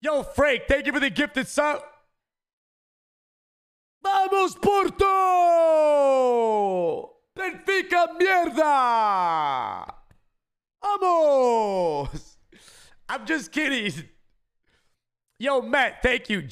Yo, Frank, thank you for the gifted sub. Vamos, Porto! Benfica, mierda! Vamos! I'm just kidding. Yo, Matt, thank you.